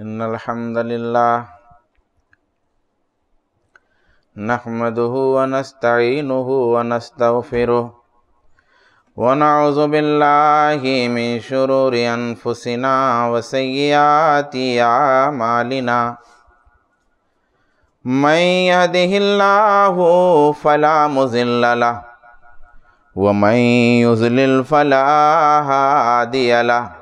إن الحمد لله نحمده ونستعينه ونستغفره ونعوذ بالله من شرور أنفسنا وسيئات أعمالنا من يهده الله فلا مضل له ومن يضلل فلا هادي له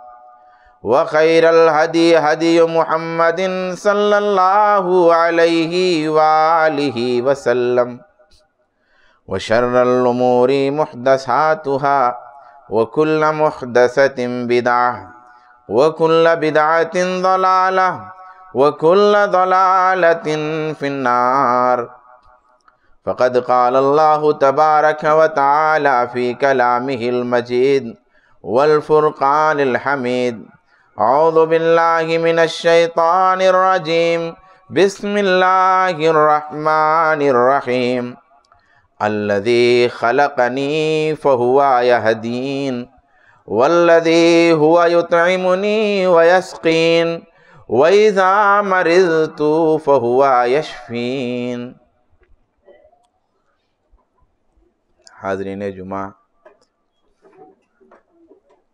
وخير الهدي هدي محمد صلى الله عليه وآله وسلم وشر الأمور محدثاتها وكل محدثة بدعة وكل بدعة ضلالة وكل ضلالة في النار فقد قال الله تبارك وتعالى في كلامه المجيد والفرقان الحميد أعوذ بالله من الشيطان الرجيم بسم الله الرحمن الرحيم الذي خلقني فهو يهدين والذي هو يطعمني ويسقين وإذا مرضت فهو يشفين حاضرين جمعة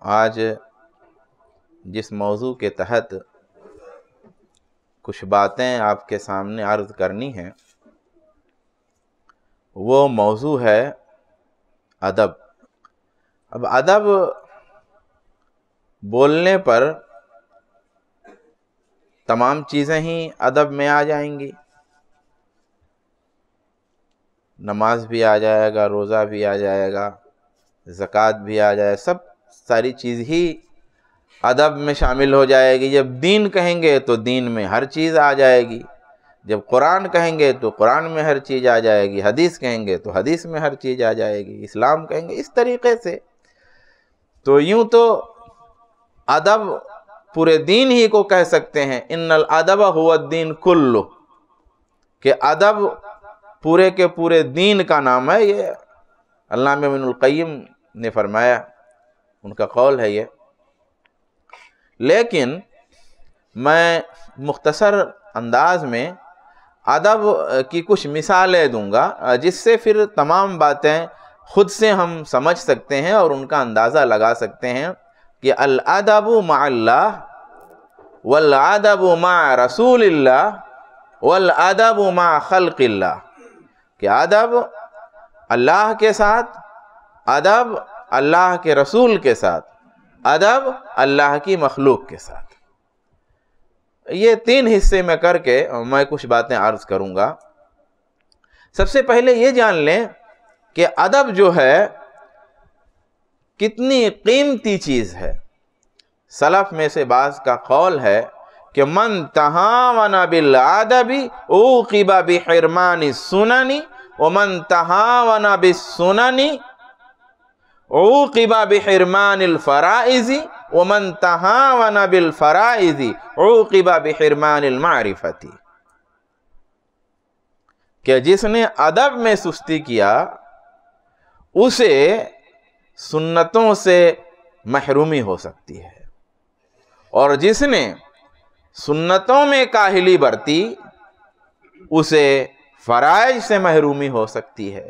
آج जिस मौजू के तहत कुछ बातें आपके सामने अर्ज करनी हैं वो मौजू है अदब अब अदब बोलने पर तमाम चीज़ें ही अदब में आ जाएंगी नमाज भी आ जाएगा रोज़ा भी आ जाएगा ज़क़़त भी आ जाए सब सारी चीज़ ही अदब में शामिल हो जाएगी जब दीन कहेंगे तो दीन में हर चीज़ आ जाएगी जब कुरान कहेंगे तो कुरान में हर चीज़ आ जाएगी हदीस कहेंगे तो हदीस में हर चीज़ आ जाएगी इस्लाम कहेंगे इस तरीके से तो यूँ तो अदब पूरे दीन ही को कह सकते हैं इन्नल अदब हुआ दीन कुल्लु के अदब पूरे के पूरे दीन का नाम है ये अल्लाह मिनकैम ने फरमाया उनका कौल है ये लेकिन मैं मुख्तसर अंदाज में अदब की कुछ मिसालें दूंगा जिससे फिर तमाम बातें ख़ुद से हम समझ सकते हैं और उनका अंदाज़ा लगा सकते हैं कि अलदब माल्ला वलदब मा रसूल वलदब मा खल्ला कि अदब अल्लाह के साथ अदब अल्लाह के रसूल के साथ अदब अल्लाह की मखलूक के साथ ये तीन हिस्से में करके मैं कुछ बातें अर्ज करूँगा सबसे पहले ये जान लें कि अदब जो है कितनी कीमती चीज़ है सलफ में से बाज का कौल है कि मन तहावना बिल अदबी ओ किबा बिरमानी सुनानी व मन तहावना सुनानी ओकिबा बिहरमान फ़राइजी वमन तहावना बिल फ़राइजी ओकिबा बिहरमान मारिफती कि जिसने अदब में सुस्ती किया उसे सुन्नतों से महरूमी हो सकती है और जिसने सुन्नतों में काहली बरती उसे फ़राइज से महरूमी हो सकती है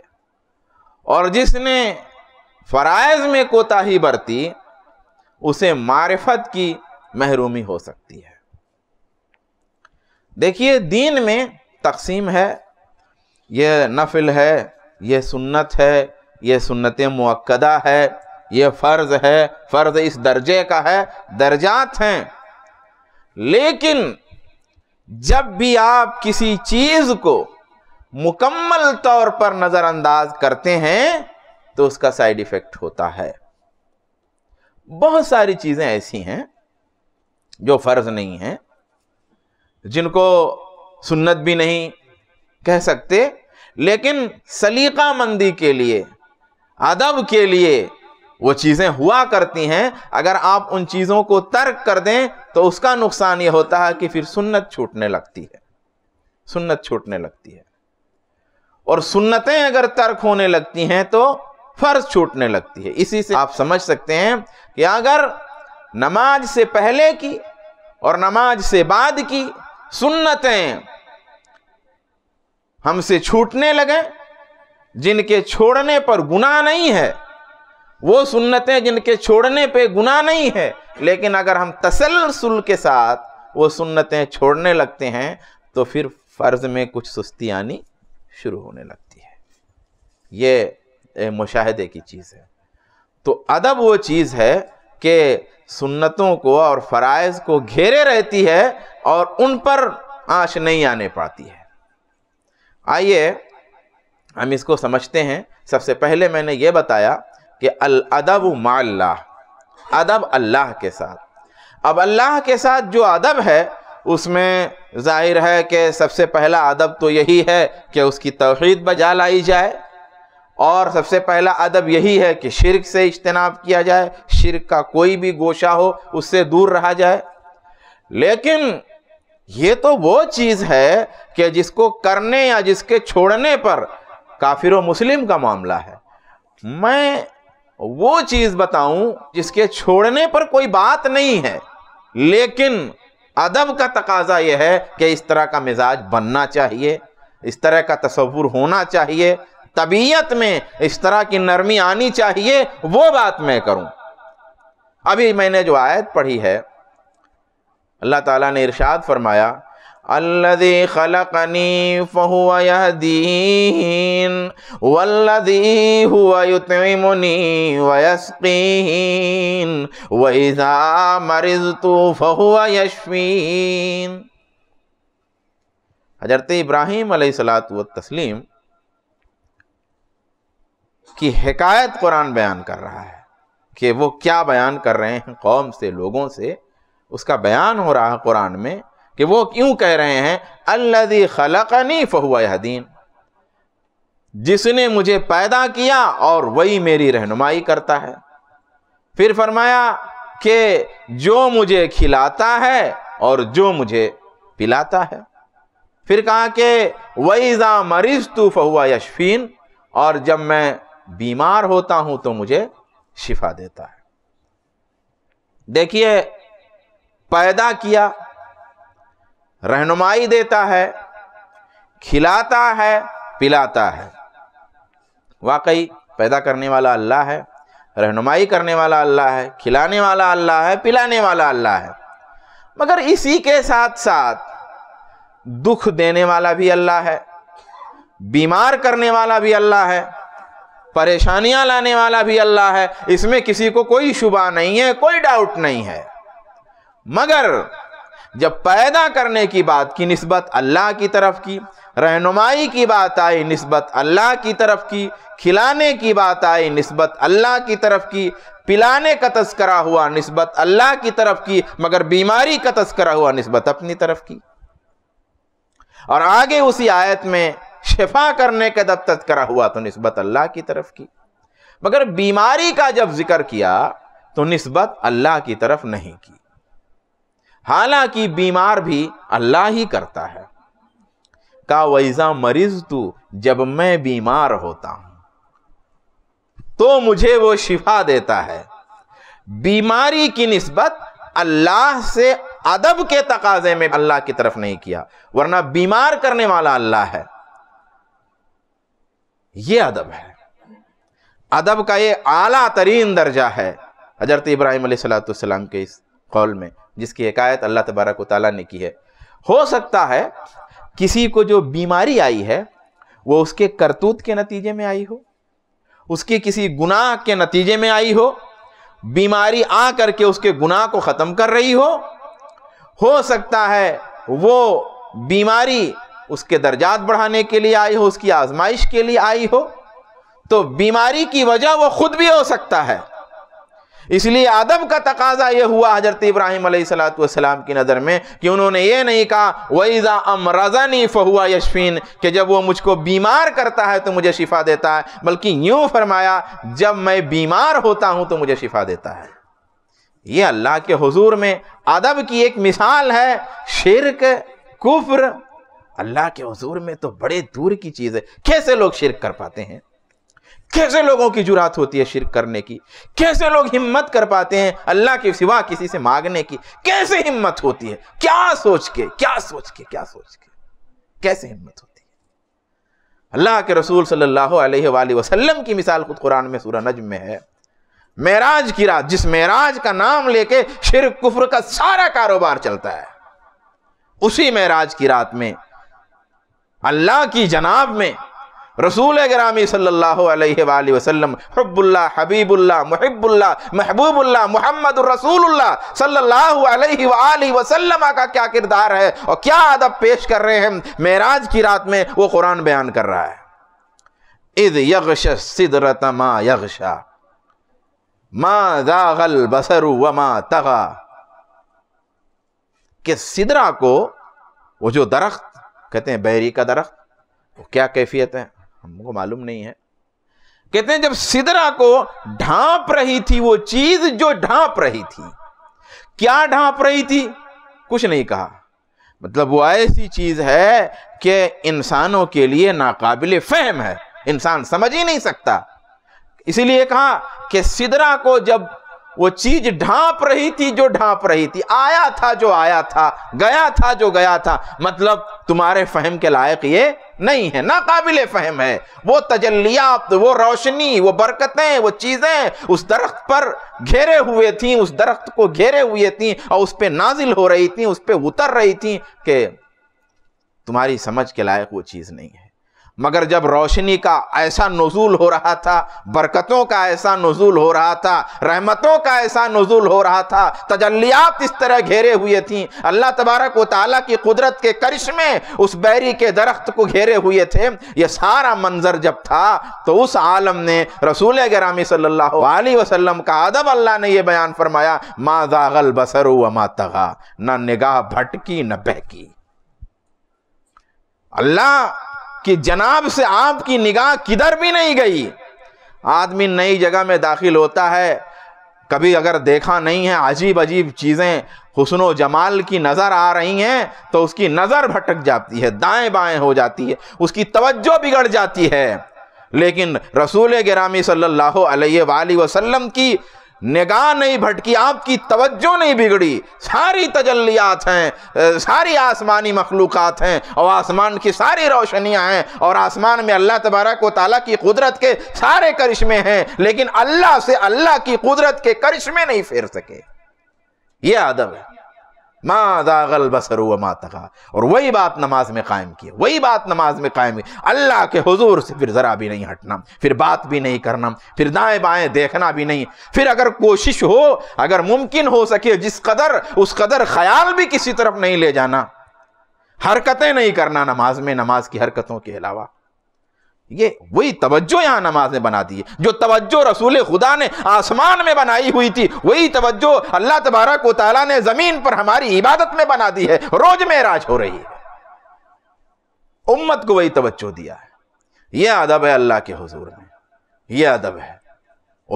और जिसने फ़राइज में कोताही बरती उसे मारिफत की महरूमी हो सकती है देखिए दीन में तकसीम है यह नफिल है यह सुन्नत है यह सुन्नत मक्दा है यह फ़र्ज़ है फ़र्ज़ इस दर्जे का है दर्जात हैं लेकिन जब भी आप किसी चीज़ को मुकम्मल तौर पर नज़रअंदाज करते हैं तो उसका साइड इफेक्ट होता है बहुत सारी चीज़ें ऐसी हैं जो फ़र्ज़ नहीं है जिनको सुन्नत भी नहीं कह सकते लेकिन सलीका मंदी के लिए अदब के लिए वो चीज़ें हुआ करती हैं अगर आप उन चीज़ों को तर्क कर दें तो उसका नुकसान ये होता है कि फिर सुन्नत छूटने लगती है सुन्नत छूटने लगती है और सुन्नतें अगर तर्क होने लगती हैं तो फर्ज छूटने लगती है इसी से आप समझ सकते हैं कि अगर नमाज से पहले की और नमाज से बाद की सुन्नतें हमसे छूटने लगें जिनके छोड़ने पर गुनाह नहीं है वो सुन्नतें जिनके छोड़ने पे गुनाह नहीं है लेकिन अगर हम तसलसल के साथ वो सुन्नतें छोड़ने लगते हैं तो फिर फ़र्ज़ में कुछ सुस्ती आनी शुरू होने लगती है ये मुशाहदे की चीज़ है तो अदब वो चीज़ है कि सुन्नतों को और फ़रज़ को घेरे रहती है और उन पर आँच नहीं आने पाती है आइए हम इसको समझते हैं सबसे पहले मैंने ये बताया कि अल अदब माल्ला अदब अल्लाह के साथ अब अल्लाह के साथ जो अदब है उसमें जाहिर है कि सबसे पहला अदब तो यही है कि उसकी तोहद बजा लाई जाए और सबसे पहला अदब यही है कि शिरक से इज्तनाब किया जाए शिरक का कोई भी गोशा हो उससे दूर रहा जाए लेकिन ये तो वो चीज़ है कि जिसको करने या जिसके छोड़ने पर काफिर व मुस्लिम का मामला है मैं वो चीज़ बताऊं जिसके छोड़ने पर कोई बात नहीं है लेकिन अदब का तकाजा यह है कि इस तरह का मिजाज बनना चाहिए इस तरह का तस्वुर होना चाहिए तबीयत में इस तरह की नरमी आनी चाहिए वो बात मैं करूं अभी मैंने जो आयत पढ़ी है अल्लाह ताला ने इरशाद फरमाया अल्लदी खलकनी फ़हुआ यहदीन वल्लदी हुआ युतमिमुनी वयस्कीन वइज़ा मरिज़तु फ़हुआ यशवीन हजरत इब्राहीम अलैहिस्सलातु तस्लीम की हकायत कुरान बयान कर रहा है कि वो क्या बयान कर रहे हैं कौम से लोगों से उसका बयान हो रहा है कुरान में कि वो क्यों कह रहे हैं अल्लदी खलकनी फहुआ जिसने मुझे पैदा किया और वही मेरी रहनुमाई करता है फिर फरमाया कि जो मुझे खिलाता है और जो मुझे पिलाता है फिर कहा कि वही ज़ा मरीज तो फहुआ यशफीन और जब मैं बीमार होता हूं तो मुझे शिफा देता है देखिए पैदा किया रहनुमाई देता है खिलाता है पिलाता है वाकई पैदा करने वाला अल्लाह है रहनुमाई करने वाला अल्लाह है खिलाने वाला अल्लाह है पिलाने वाला अल्लाह है मगर इसी के साथ साथ दुख देने वाला भी अल्लाह है बीमार करने वाला भी अल्लाह है परेशानियां लाने वाला भी अल्लाह है इसमें किसी को कोई शुबा नहीं है कोई डाउट नहीं है मगर जब पैदा करने की बात की नस्बत अल्लाह की तरफ की रहनुमाई की बात आई नस्बत अल्लाह की तरफ की खिलाने की बात आई नस्बत अल्लाह की तरफ की पिलाने का तस्करा हुआ नस्बत अल्लाह की तरफ की मगर बीमारी का तस्करा हुआ नस्बत अपनी तरफ की और आगे उसी आयत में शिफा करने का दफ्तत तस्करा हुआ तो नस्बत अल्लाह की तरफ की मगर बीमारी का जब जिक्र किया तो नस्बत अल्लाह की तरफ नहीं की हालांकि बीमार भी अल्लाह ही करता है का वैजा मरीज तू जब मैं बीमार होता हूं तो मुझे वो शिफा देता है बीमारी की नस्बत अल्लाह से अदब के तकाजे में अल्लाह की तरफ नहीं किया वरना बीमार करने वाला अल्लाह है ये अदब है अदब का ये आला तरीन दर्जा है हजरत इब्राहिम सलाम के इस कौल में जिसकी एकायत अल्लाह तबारक ताली ने की है हो सकता है किसी को जो बीमारी आई है वो उसके करतूत के नतीजे में आई हो उसके किसी गुनाह के नतीजे में आई हो बीमारी आ करके उसके गुनाह को ख़त्म कर रही हो हो सकता है वो बीमारी उसके दर्जात बढ़ाने के लिए आई हो उसकी आजमाइश के लिए आई हो तो बीमारी की वजह वो खुद भी हो सकता है इसलिए अदब का तकाजा यह हुआ हजरत इब्राहिम सलाम की नज़र में कि उन्होंने ये नहीं कहा वईज़ा अम रजानी फहुआ यशफीन कि जब वो मुझको बीमार करता है तो मुझे शिफा देता है बल्कि यूं फरमाया जब मैं बीमार होता हूँ तो मुझे शिफा देता है ये अल्लाह के हजूर में अदब की एक मिसाल है शिरक कुफ्र अल्लाह के हजूर में तो बड़े दूर की चीज़ है कैसे लोग शिरक कर पाते हैं कैसे लोगों की जुरात होती है शिरक करने की कैसे लोग हिम्मत कर पाते हैं अल्लाह के सिवा किसी से मांगने की कैसे हिम्मत होती है क्या सोच के क्या सोच के क्या सोच के कैसे हिम्मत होती है अल्लाह के रसूल सल्लल्लाहु अलैहि वसल्लम की मिसाल खुद कुरान में सूरह नज्म में है मेराज की रात जिस मेराज का नाम लेके शिरक कुफर का सारा कारोबार चलता है उसी मेराज की रात में अल्लाह की जनाब में रसूल ग्रामी सल्लल्लाहु अलैहि वसल्लम हब्बुल्ला हबीबुल्ला महबुल्ला महबूबुल्ला मोहम्मद रसूलुल्लाह सल्लल्लाहु अलैहि वसल्लम का क्या किरदार है और क्या अदब पेश कर रहे हैं मेराज की रात में वो कुरान बयान कर रहा है इद यगश सिदरतमा यगशा मा दागल बसरु व मा तगा के सिदरा को वो जो दरख्त कहते हैं बैरी का दरख्त वो क्या कैफियत है हमको मालूम नहीं है कहते हैं जब सिदरा को ढांप रही थी वो चीज जो ढांप रही थी क्या ढांप रही थी कुछ नहीं कहा मतलब वो ऐसी चीज है कि इंसानों के लिए नाकाबिल फहम है इंसान समझ ही नहीं सकता इसीलिए कहा कि सिदरा को जब वो चीज ढांप रही थी जो ढांप रही थी आया था जो आया था गया था जो गया था मतलब तुम्हारे फहम के लायक ये नहीं है नाकाबिल फहम है वो तजल्लियात वो रोशनी वो बरकतें वो चीज़ें उस दरख्त पर घेरे हुए थी उस दरख्त को घेरे हुए थी और उस पर नाजिल हो रही थी उस पर उतर रही थी कि तुम्हारी समझ के लायक वो चीज़ नहीं है मगर जब रोशनी का ऐसा नजूल हो रहा था बरकतों का ऐसा नजूल हो रहा था रहमतों का ऐसा नजूल हो रहा था तजल्लियात इस तरह घेरे हुए थी अल्लाह तबारक व ताला की कुदरत के करिश्मे उस बैरी के दरख्त को घेरे हुए थे यह सारा मंजर जब था तो उस आलम ने रसूल ग्रामी सल्ला वसलम का अदब अल्लाह ने यह बयान फरमाया माँ दागल बसर व माँ तगा ना निगाह भटकी न बहकी अल्लाह कि जनाब से आपकी निगाह किधर भी नहीं गई आदमी नई जगह में दाखिल होता है कभी अगर देखा नहीं है अजीब अजीब चीज़ें हुसन व जमाल की नज़र आ रही हैं तो उसकी नज़र भटक जाती है दाएं बाएं हो जाती है उसकी तवज्जो बिगड़ जाती है लेकिन रसूल गिरामी सल्लल्लाहु अलैहि वसल्लम की निगाह नहीं भटकी आपकी तवज्जो नहीं बिगड़ी सारी तजल्लियात हैं सारी आसमानी मखलूक़ात हैं और आसमान की सारी रोशनियाँ हैं और आसमान में अल्लाह तबारक व ताली की कुदरत के सारे करिश्मे हैं लेकिन अल्लाह से अल्लाह की कुदरत के करिश्मे नहीं फेर सके ये अदब है मादागल दागल बसर व और वही बात नमाज में कायम की वही बात नमाज में कायम की अल्लाह के हुजूर से फिर ज़रा भी नहीं हटना फिर बात भी नहीं करना फिर दाएं बाएं देखना भी नहीं फिर अगर कोशिश हो अगर मुमकिन हो सके जिस कदर उस कदर ख्याल भी किसी तरफ नहीं ले जाना हरकतें नहीं करना नमाज में नमाज की हरकतों के अलावा ये वही तवज्जो यहां नमाज ने बना दी है जो तवज्जो रसूल खुदा ने आसमान में बनाई हुई थी वही तवज्जो अल्लाह तबारक ताला ने ज़मीन पर हमारी इबादत में बना दी है रोज मेराज हो रही है उम्मत को वही तवज्जो दिया है यह अदब है अल्लाह के हजूर में यह अदब है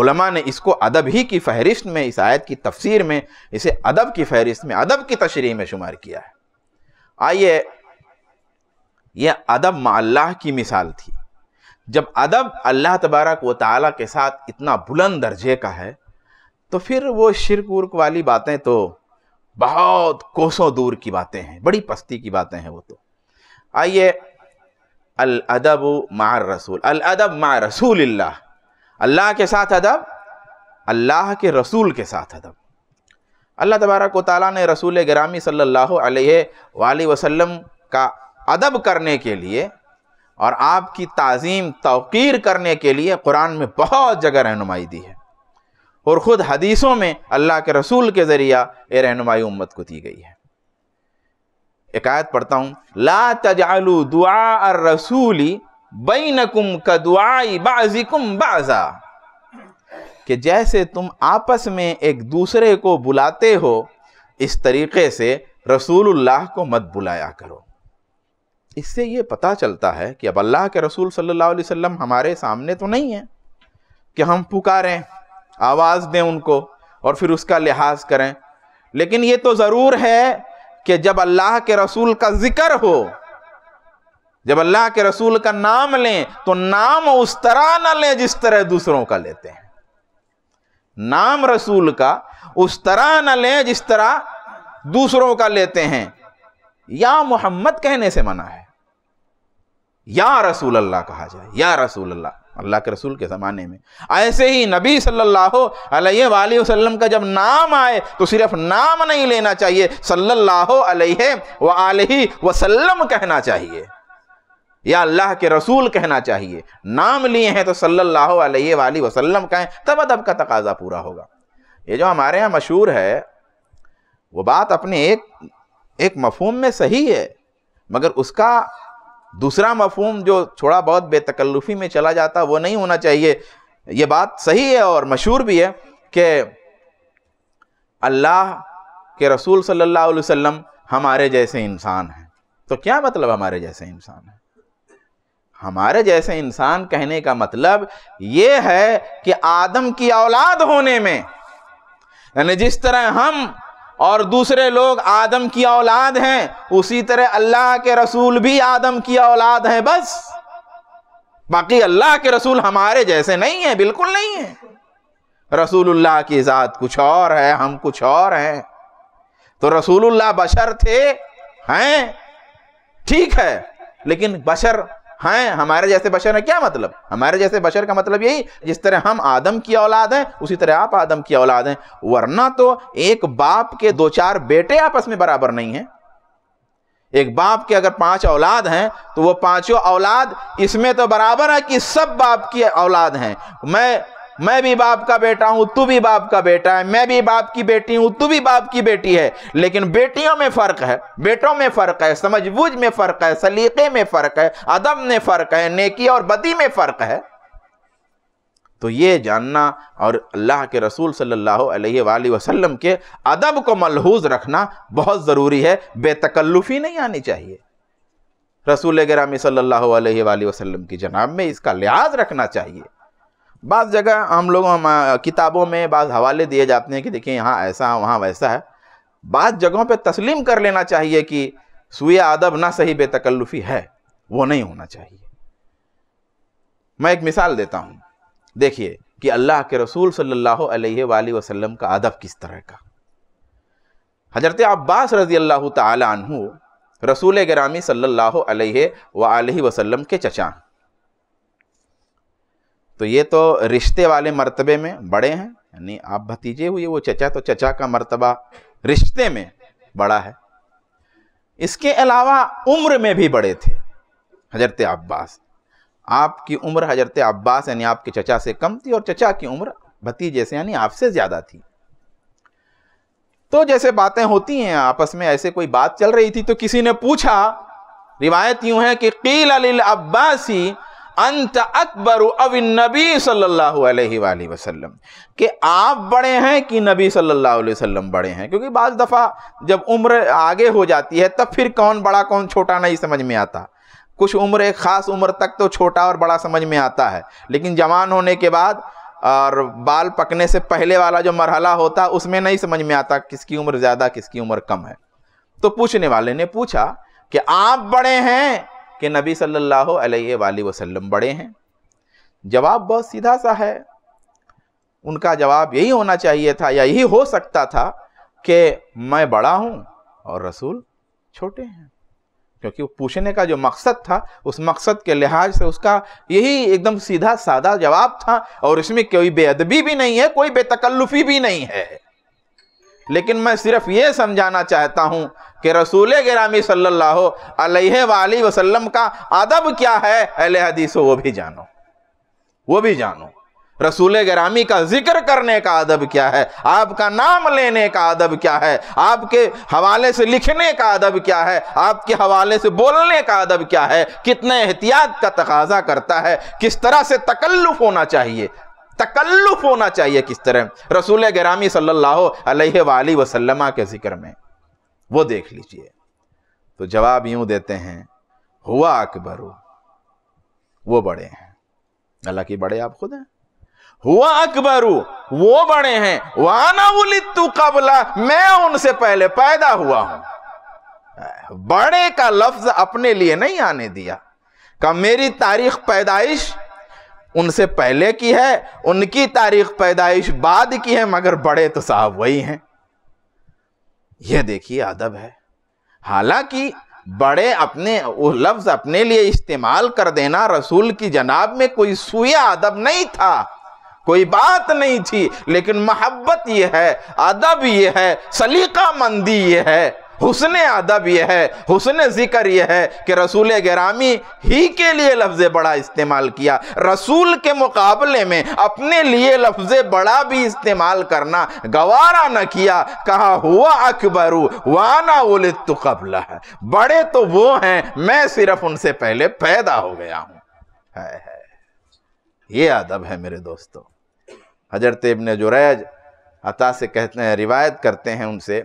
उलमा ने इसको अदब ही की फहरिस्त में इस आयत की तफसीर में इसे अदब की फहरिस्त में अदब की तशरी में शुमार किया है आइए यह अदब माल्लाह की मिसाल थी जब अदब अल्लाह तबारक व ताला के साथ इतना बुलंद दर्जे का है तो फिर वो शिरक उर्क वाली बातें तो बहुत कोसों दूर की बातें हैं बड़ी पस्ती की बातें हैं वो तो आइए अल अदब मार रसूल अल अदब मा रसूल अल्लाह के साथ अदब अल्लाह के रसूल के साथ अदब अल्लाह तबारक व ताली ने रसूल ग्रामी सल्लल्लाहु अलैहि वसल्लम का अदब करने के लिए और आपकी तज़ीम तोक़ीर करने के लिए कुरान में बहुत जगह रहनुमाई दी है और ख़ुद हदीसों में अल्लाह के रसूल के ज़रिया ये रहनुमाई उम्मत को दी गई है एक आयत पढ़ता हूँ ला तजालू दुआ रसूली बई नकुम का दुआई बाजिकुम बाजा कि जैसे तुम आपस में एक दूसरे को बुलाते हो इस तरीके से रसूलुल्लाह को मत बुलाया करो इससे ये पता चलता है कि अब अल्लाह के रसूल सल्लल्लाहु अलैहि वसल्लम हमारे सामने तो नहीं है कि हम पुकारें आवाज़ दें उनको और फिर उसका लिहाज करें लेकिन ये तो ज़रूर है कि जब अल्लाह के रसूल का ज़िक्र हो जब अल्लाह के रसूल का नाम लें तो नाम उस तरह ना लें जिस तरह दूसरों का लेते हैं नाम रसूल का उस तरह ना लें जिस तरह दूसरों का लेते हैं या मोहम्मद कहने से मना है या रसूल अल्लाह कहा जाए या रसूल अल्लाह अल्लाह के रसूल के ज़माने में ऐसे ही नबी सल्लल्लाहु अलैहि वसल्लम का जब नाम आए तो सिर्फ नाम नहीं लेना चाहिए सल्लल्लाहु अलैहि व आलि वसल्लम कहना चाहिए या अल्लाह के रसूल कहना चाहिए नाम लिए हैं तो सल्लल्लाहु अलैहि वसल्लम कहें तब अदब का तकाजा पूरा होगा ये जो हमारे यहाँ मशहूर है वो बात अपने एक एक मफहम में सही है मगर उसका दूसरा मफहम जो थोड़ा बहुत बेतकल्लुफ़ी में चला जाता वो नहीं होना चाहिए ये बात सही है और मशहूर भी है कि अल्लाह के रसूल सल्ला वसम हमारे जैसे इंसान हैं तो क्या मतलब हमारे जैसे इंसान हैं हमारे जैसे इंसान कहने का मतलब ये है कि आदम की औलाद होने में यानी जिस तरह हम और दूसरे लोग आदम की औलाद हैं उसी तरह अल्लाह के रसूल भी आदम की औलाद हैं बस बाकी अल्लाह के रसूल हमारे जैसे नहीं है बिल्कुल नहीं है रसूलुल्लाह की ज़ात कुछ और है हम कुछ और हैं तो रसूलुल्लाह बशर थे हैं ठीक है लेकिन बशर हैं हमारे जैसे बशर है क्या मतलब हमारे जैसे बशर का मतलब यही जिस तरह हम आदम की औलाद हैं उसी तरह आप आदम की औलाद हैं वरना तो एक बाप के दो चार बेटे आपस में बराबर नहीं हैं एक बाप के अगर पांच औलाद हैं तो वो पांचों औलाद इसमें तो बराबर है कि सब बाप की औलाद हैं मैं मैं भी बाप का बेटा हूं तू भी बाप का बेटा है मैं भी बाप की बेटी हूं तू भी बाप की बेटी है लेकिन बेटियों में फर्क है बेटों में फर्क है समझबूझ में फर्क है सलीके में फर्क है अदब में फर्क है नेकी और बदी में फर्क है तो ये जानना और अल्लाह के रसूल सल्लल्लाहु अलैहि वसल्लम के अदब को मलहूज रखना बहुत ज़रूरी है बेतकल्लुफ़ी नहीं आनी चाहिए रसूल ग्रामी सल्लल्लाहु अलैहि वसल्लम की जनाब में इसका लिहाज रखना चाहिए बाद जगह हम लोग हम किताबों में बाद हवाले दिए जाते हैं कि देखिए यहाँ ऐसा है वहाँ वैसा है बाद जगहों पे तस्लीम कर लेना चाहिए कि सुए अदब ना सही बेतकल्लुफ़ी है वो नहीं होना चाहिए मैं एक मिसाल देता हूँ देखिए कि अल्लाह के रसूल सल्लल्लाहु अलैहि वसल्लम का अदब किस तरह का हजरत अब्बास रजी अल्लाह तु रसूल ग्रामी सल्ला वसलम के चचा तो ये तो रिश्ते वाले मर्तबे में बड़े हैं यानी आप भतीजे हुए वो चचा तो चचा का मर्तबा रिश्ते में बड़ा है इसके अलावा उम्र में भी बड़े थे हजरत अब्बास आपकी उम्र हजरत अब्बास यानी आपके चचा से कम थी और चचा की उम्र भतीजे से यानी आपसे ज़्यादा थी तो जैसे बातें होती हैं आपस में ऐसे कोई बात चल रही थी तो किसी ने पूछा रिवायत यूं है कि कील अल अब्बासी अंत अकबर अबिन नबी सल्लल्लाहु अलैहि वसल्लम कि आप बड़े हैं कि नबी सल्लल्लाहु अलैहि वसल्लम बड़े हैं क्योंकि बाज़ दफ़ा जब उम्र आगे हो जाती है तब फिर कौन बड़ा कौन छोटा नहीं समझ में आता कुछ उम्र एक ख़ास उम्र तक तो छोटा और बड़ा समझ में आता है लेकिन जवान होने के बाद और बाल पकने से पहले वाला जो मरहला होता उसमें नहीं समझ में आता किसकी उम्र ज़्यादा किसकी उम्र कम है तो पूछने वाले ने पूछा कि आप बड़े हैं कि नबी सल्लल्लाहु अलैहि वसल्लम बड़े हैं जवाब बहुत सीधा सा है उनका जवाब यही होना चाहिए था या यही हो सकता था कि मैं बड़ा हूँ और रसूल छोटे हैं क्योंकि वो पूछने का जो मकसद था उस मकसद के लिहाज से उसका यही एकदम सीधा सादा जवाब था और इसमें कोई बेअदबी भी नहीं है कोई बेतकल्लुफ़ी भी नहीं है लेकिन मैं सिर्फ ये समझाना चाहता हूँ कि रसूल गिरामी सल्लल्लाहु वसल्लम का अदब क्या है अल हदीस वो भी जानो वो भी जानो रसूल ग्रामी का जिक्र करने का अदब क्या है आपका नाम लेने का अदब क्या है आपके हवाले से लिखने का अदब क्या है आपके हवाले से बोलने का अदब क्या है कितने एहतियात का तकाजा करता है किस तरह से तकल्लुफ होना चाहिए तकल्लुफ होना चाहिए किस तरह रसूल गरामी सल्लल्लाहु अलैहि वसल्लमा के जिक्र में वो देख लीजिए तो जवाब यूं देते हैं हुआ अकबर वो बड़े हैं अल्लाह की बड़े आप खुद हैं हुआ अकबर वो बड़े हैं वाना तू कबला मैं उनसे पहले पैदा हुआ हूं बड़े का लफ्ज अपने लिए नहीं आने दिया का मेरी तारीख पैदाइश उनसे पहले की है उनकी तारीख पैदाइश बाद की है मगर बड़े तो साहब वही हैं यह देखिए अदब है हालांकि बड़े अपने लफ्ज़ अपने लिए इस्तेमाल कर देना रसूल की जनाब में कोई सुया अदब नहीं था कोई बात नहीं थी लेकिन मोहब्बत यह है अदब यह है सलीका मंदी यह है हुसन अदब यह है हुसन ज़िक्र यह है कि रसूल ग्रामी ही के लिए लफ्ज़ बड़ा इस्तेमाल किया रसूल के मुकाबले में अपने लिए लफ्ज़ बड़ा भी इस्तेमाल करना गवारा न किया कहा हुआ अकबरू वाना बोले तो कबला है बड़े तो वो हैं मैं सिर्फ उनसे पहले पैदा हो गया हूँ है, है। ये अदब है मेरे दोस्तों हजरत इब्ने जुरैज अता से कहते हैं रिवायत करते हैं उनसे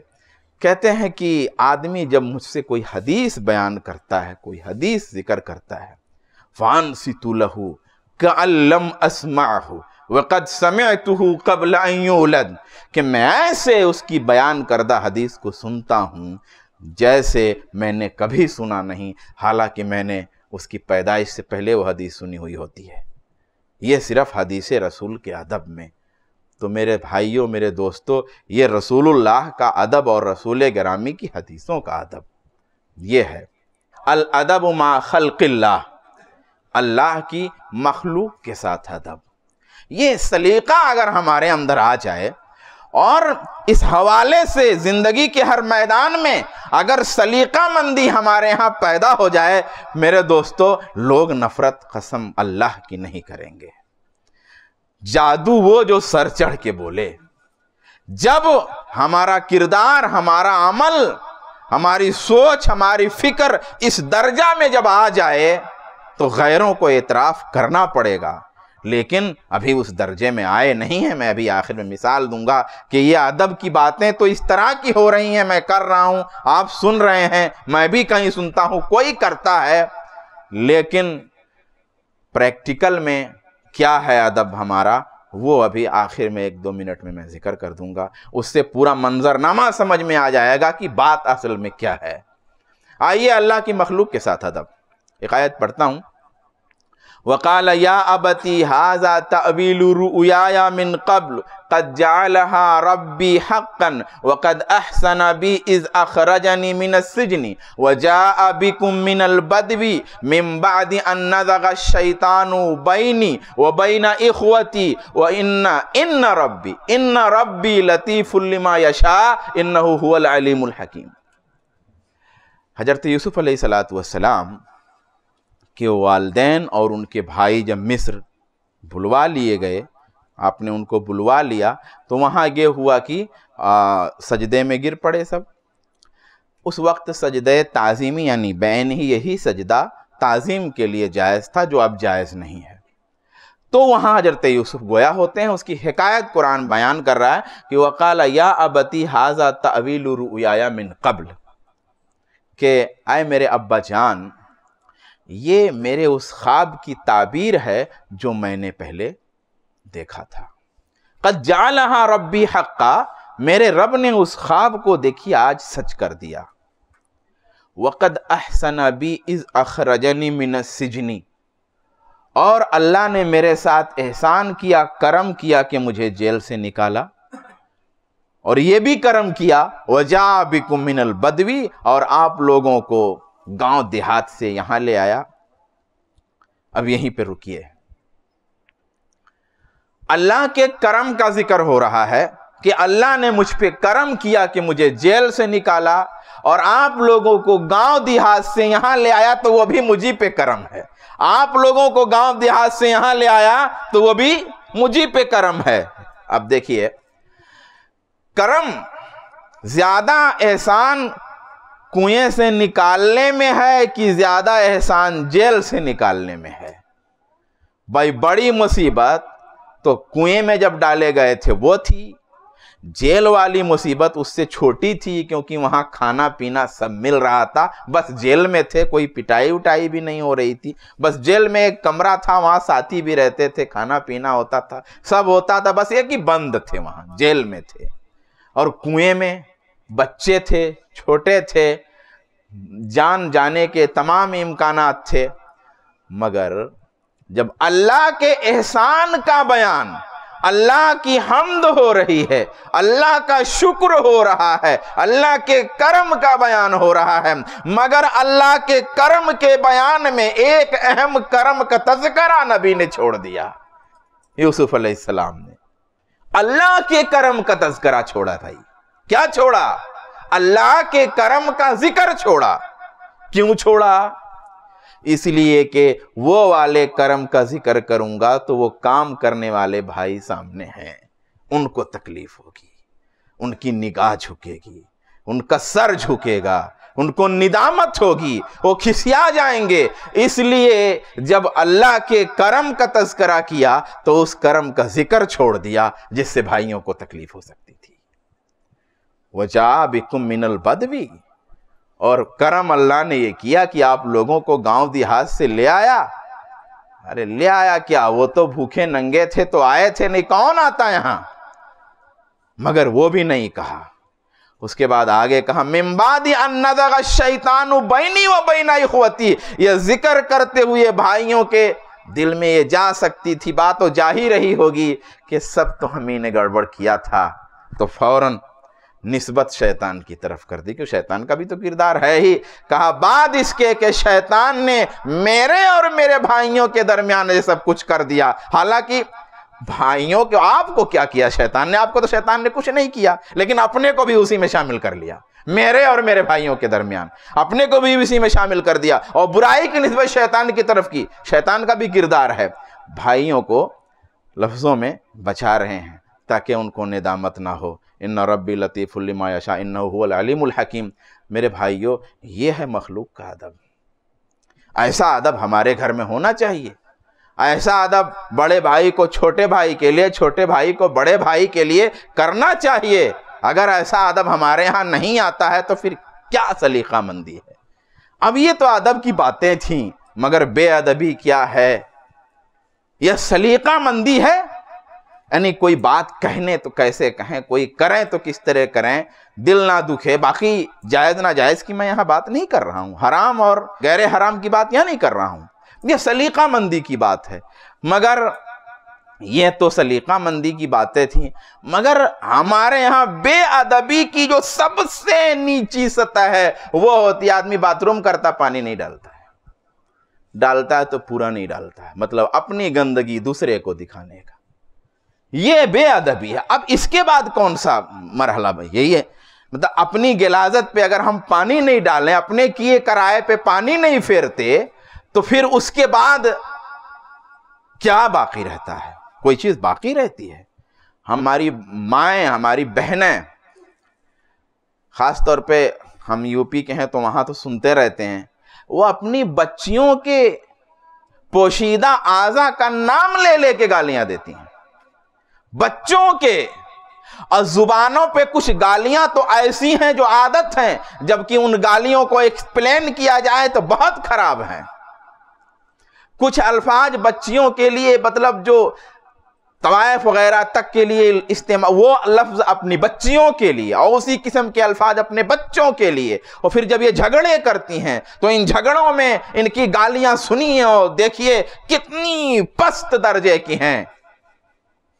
कहते हैं कि आदमी जब मुझसे कोई हदीस बयान करता है कोई हदीस जिक्र करता है फ़ान सितुलहू कम असमा हो वक़द समय तुहू कबल लद कि मैं ऐसे उसकी बयान करदा हदीस को सुनता हूँ जैसे मैंने कभी सुना नहीं हालांकि मैंने उसकी पैदाइश से पहले वह हदीस सुनी हुई होती है ये सिर्फ हदीस रसूल के अदब में तो मेरे भाइयों मेरे दोस्तों ये रसूलुल्लाह का अदब और रसूल ग्रामी की हदीसों का अदब ये है अल अदब मा खल्किल्ला अल्लाह की मखलूक के साथ अदब ये सलीका अगर हमारे अंदर आ जाए और इस हवाले से ज़िंदगी के हर मैदान में अगर सलीका मंदी हमारे यहाँ पैदा हो जाए मेरे दोस्तों लोग नफ़रत कसम अल्लाह की नहीं करेंगे जादू वो जो सर चढ़ के बोले जब हमारा किरदार हमारा अमल हमारी सोच हमारी फिक्र इस दर्जा में जब आ जाए तो गैरों को एतराफ़ करना पड़ेगा लेकिन अभी उस दर्जे में आए नहीं है मैं अभी आखिर में मिसाल दूंगा कि ये अदब की बातें तो इस तरह की हो रही हैं मैं कर रहा हूं आप सुन रहे हैं मैं भी कहीं सुनता हूं कोई करता है लेकिन प्रैक्टिकल में क्या है अदब हमारा वो अभी आखिर में एक दो मिनट में मैं जिक्र कर दूंगा उससे पूरा मंजरनामा समझ में आ जाएगा कि बात असल में क्या है आइए अल्लाह की मखलूक के साथ अदब एक आयत पढ़ता हूँ वकाल या अबती हाजा तवील रुयाया मिन कबल कद जालहा रब्बी हक़न वक़द अहसन बी इज़ अखरजनी मिन सिजनी व जा अबिकुम मिनल बदवी मिम्बाद अन्नज़ग शैतानु बैनी व बैन इखवती व इन्ना इन्ना रब्बी इन्ना रब्बी लतीफ़ुल्लिमा यशा इन्नहु हुवल अलीमुल हकीम हज़रत यूसुफ़ अलैहि सलातु वस्सलाम के वालदेन और उनके भाई जब मिस्र बुलवा लिए गए आपने उनको बुलवा लिया तो वहाँ ये हुआ कि आ, सजदे में गिर पड़े सब उस वक्त सजदे ताज़ीमी यानी बैन ही यही सजदा ताज़ीम के लिए जायज़ था जो अब जायज़ नहीं है तो वहाँ हजरत यूसुफ गोया होते हैं उसकी हकायत कुरान बयान कर रहा है कि वकाल या अबती हाजा तवील रुआया मिन कबल के आए मेरे अब्बा जान ये मेरे उस ख्वाब की ताबीर है जो मैंने पहले देखा था कद जालहा रब्बी हक्का मेरे रब ने उस ख्वाब को देखी आज सच कर दिया वक़द अहसन अबी इज़ अखरजनी मिन सिजनी और अल्लाह ने मेरे साथ एहसान किया करम किया कि मुझे जेल से निकाला और ये भी करम किया वजा बिकुमिनल बदवी और आप लोगों को गांव देहात से यहां ले आया अब यहीं पर रुकिए अल्लाह के करम का जिक्र हो रहा है कि अल्लाह ने मुझ पर करम किया कि मुझे जेल से निकाला और आप लोगों को गांव देहात से यहां ले आया तो वह भी मुझी पे करम है आप लोगों को गांव देहात से यहां ले आया तो वह भी मुझी पे करम है अब देखिए करम ज्यादा एहसान कुएं से निकालने में है कि ज़्यादा एहसान जेल से निकालने में है भाई बड़ी मुसीबत तो कुएं में जब डाले गए थे वो थी जेल वाली मुसीबत उससे छोटी थी क्योंकि वहाँ खाना पीना सब मिल रहा था बस जेल में थे कोई पिटाई उटाई भी नहीं हो रही थी बस जेल में एक कमरा था वहाँ साथी भी रहते थे खाना पीना होता था सब होता था बस एक ही बंद थे वहाँ जेल में थे और कुएं में बच्चे थे छोटे थे जान जाने के तमाम इम्कान थे मगर जब अल्लाह के एहसान का बयान अल्लाह की हमद हो रही है अल्लाह का शुक्र हो रहा है अल्लाह के कर्म का बयान हो रहा है मगर अल्लाह के कर्म के बयान में एक अहम कर्म का तस्करा नबी ने छोड़ दिया यूसुफ अलैहिस्सलाम ने अल्लाह के कर्म का तस्करा छोड़ा था क्या छोड़ा अल्लाह के करम का जिक्र छोड़ा क्यों छोड़ा इसलिए कि वो वाले कर्म का जिक्र करूंगा तो वो काम करने वाले भाई सामने हैं उनको तकलीफ होगी उनकी निगाह झुकेगी उनका सर झुकेगा उनको निदामत होगी वो खिसिया जाएंगे इसलिए जब अल्लाह के कर्म का तस्करा किया तो उस कर्म का जिक्र छोड़ दिया जिससे भाइयों को तकलीफ हो सकती वजा बिकुम मिनल बदवी और करम अल्लाह ने ये किया कि आप लोगों को गांव देहात से ले आया अरे ले आया क्या वो तो भूखे नंगे थे तो आए थे नहीं कौन आता यहां मगर वो भी नहीं कहा उसके बाद आगे कहा मिम्बादी अन्नदगा शैतानु बैनी व बैना होती यह जिक्र करते हुए भाइयों के दिल में ये जा सकती थी बात तो जा ही रही होगी कि सब तो हमी ने गड़बड़ किया था तो फौरन नस्बत शैतान की तरफ कर दी क्यों शैतान का भी तो किरदार है ही कहा बाद इसके कि शैतान ने मेरे और मेरे भाइयों के दरमियान ये सब कुछ कर दिया हालांकि भाइयों के आपको क्या किया शैतान ने आपको तो शैतान ने कुछ नहीं किया लेकिन अपने को भी उसी में शामिल कर लिया मेरे और मेरे भाइयों के दरमियान अपने को भी उसी में शामिल कर दिया और बुराई की नस्बत शैतान की तरफ की शैतान का भी किरदार है भाइयों को लफ्ज़ों में बचा रहे हैं ताकि उनको निदामत ना हो इन रबी लतीफ़ुल्मा यशा इन मेरे भाइयों ये है मखलूक का अदब ऐसा अदब हमारे घर में होना चाहिए ऐसा अदब बड़े भाई को छोटे भाई के लिए छोटे भाई को बड़े भाई के लिए करना चाहिए अगर ऐसा अदब हमारे यहाँ नहीं आता है तो फिर क्या सलीका मंदी है अब ये तो अदब की बातें थीं मगर बेअदबी क्या है यह सलीका मंदी है यानी कोई बात कहने तो कैसे कहें कोई करें तो किस तरह करें दिल ना दुखे बाकी जायज़ ना जायज़ की मैं यहाँ बात नहीं कर रहा हूँ हराम और गैर हराम की बात यहाँ नहीं कर रहा हूँ यह सलीका मंदी की बात है मगर यह तो सलीका मंदी की बातें थी मगर हमारे यहाँ बेअदबी की जो सबसे नीची सतह है वो होती आदमी बाथरूम करता पानी नहीं डालता है डालता है तो पूरा नहीं डालता है मतलब अपनी गंदगी दूसरे को दिखाने का ये बेअदबी है अब इसके बाद कौन सा मरहला भाई यही है मतलब अपनी गिलाजत पे अगर हम पानी नहीं डालें अपने किए कराए पे पानी नहीं फेरते तो फिर उसके बाद क्या बाकी रहता है कोई चीज़ बाकी रहती है हमारी माए हमारी बहनें ख़ास तौर पे हम यूपी के हैं तो वहां तो सुनते रहते हैं वो अपनी बच्चियों के पोशीदा आज़ा का नाम ले लेके गालियां देती हैं बच्चों के और जुबानों पे कुछ गालियां तो ऐसी हैं जो आदत हैं जबकि उन गालियों को एक्सप्लेन किया जाए तो बहुत खराब हैं कुछ अल्फाज बच्चियों के लिए मतलब जो तवायफ वगैरह तक के लिए इस्तेमाल वो लफ्ज़ अपनी बच्चियों के लिए और उसी किस्म के अल्फाज अपने बच्चों के लिए और फिर जब ये झगड़े करती हैं तो इन झगड़ों में इनकी गालियां सुनिए और देखिए कितनी पस्त दर्जे की हैं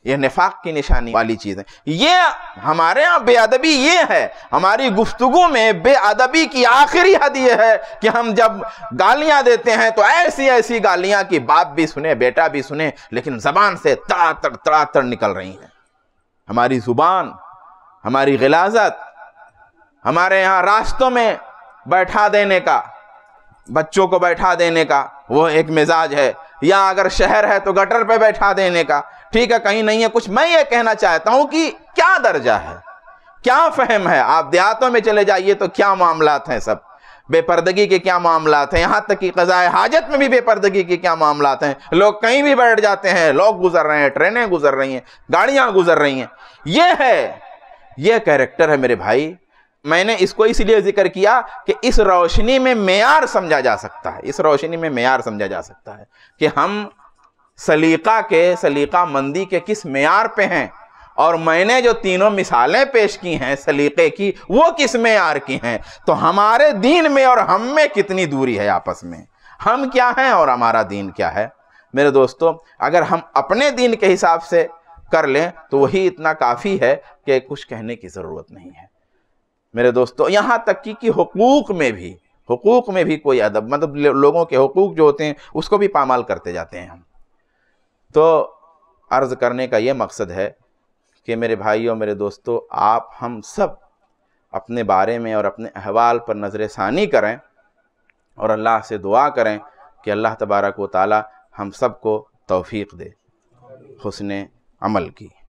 ये निफाक की निशानी वाली चीज़ है ये हमारे यहाँ बेअदबी ये है हमारी गुफ्तगु में बेअदबी की आखिरी हद ये है कि हम जब गालियाँ देते हैं तो ऐसी ऐसी गालियाँ कि बाप भी सुने बेटा भी सुने लेकिन ज़बान से तड़ातर तड़ातर निकल रही हैं हमारी ज़ुबान हमारी गिलाजत हमारे यहाँ रास्तों में बैठा देने का बच्चों को बैठा देने का वो एक मिजाज है या अगर शहर है तो गटर पे बैठा देने का ठीक है कहीं नहीं है कुछ मैं ये कहना चाहता हूं कि क्या दर्जा है क्या फहम है आप देहातों में चले जाइए तो क्या मामलात हैं सब बेपर्दगी के क्या मामला हैं यहाँ तक कि कज़ाए हाजत में भी बेपर्दगी के क्या मामला हैं लोग कहीं भी बैठ जाते हैं लोग गुजर रहे हैं ट्रेनें गुजर रही हैं गाड़ियां गुजर रही हैं ये है ये कैरेक्टर है मेरे भाई मैंने इसको इसलिए जिक्र किया कि इस रोशनी में मैार समझा जा सकता है इस रोशनी में मैार समझा जा सकता है कि हम सलीका के सलीका मंदी के किस मैार पे हैं और मैंने जो तीनों मिसालें पेश की हैं सलीके की वो किस मैार की हैं तो हमारे दीन में और हम में कितनी दूरी है आपस में हम क्या हैं और हमारा दीन क्या है मेरे दोस्तों अगर हम अपने दीन के हिसाब से कर लें तो वही इतना काफ़ी है कि कुछ कहने की ज़रूरत नहीं है मेरे दोस्तों यहाँ तक कि कि हकूक़ में भी हकूक़ में भी कोई अदब मतलब लोगों के हकूक़ जो होते हैं उसको भी पामाल करते जाते हैं हम तो अर्ज़ करने का ये मकसद है कि मेरे भाइयों मेरे दोस्तों आप हम सब अपने बारे में और अपने अहवाल पर नज़र षानी करें और अल्लाह से दुआ करें कि अल्लाह तबारक व ताली हम सब को दे हुसन अमल की